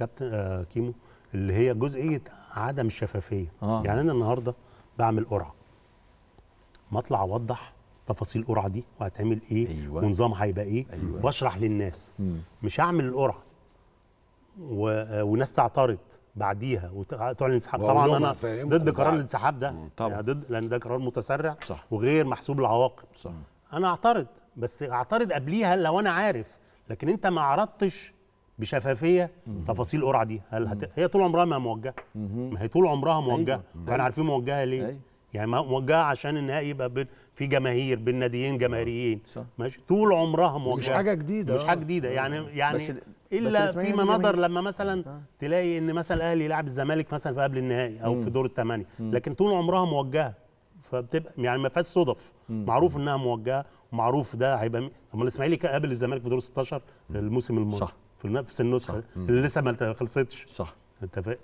كابتن آه كيمو اللي هي جزئيه عدم الشفافيه آه. يعني انا النهارده بعمل قرعه ما اطلع اوضح تفاصيل القرعه دي وهتعمل ايه أيوة. ونظام هيبقى ايه أيوة. واشرح للناس مم. مش هعمل القرعه و... آه، وناس تعترض بعديها وتعلن آه، انسحاب طبعا انا ضد قرار الانسحاب ده طبعا. يعني ضد لان ده قرار متسرع صح. وغير محسوب العواقب صح. انا اعترض بس اعترض قبليها لو انا عارف لكن انت ما عرضتش بشفافيه مم. تفاصيل القرعه دي هل هت... هي طول عمرها ما موجهه ما هي طول عمرها أيوة. موجهه أيوة. واحنا احنا عارفين موجهه ليه أيوة. يعني موجهه عشان النهائي يبقى بين في جماهير بين ناديين جماهيريين آه، ماشي طول عمرها موجهه مش حاجه جديده مش حاجه جديده آه. يعني يعني بس الا بس فيما نظر لما مثلا آه. تلاقي ان مثلا الاهلي يلعب الزمالك مثلا في قبل النهائي او مم. في دور الثمانيه لكن طول عمرها موجهه فبتبقى يعني ما فيهاش صدف معروف انها موجهه ومعروف ده هيبقى طب الاسماعيلي قابل الزمالك في دور 16 الموسم الماضي صح في نفس النسخه صح. اللي لسه ما خلصتش صح انت ف...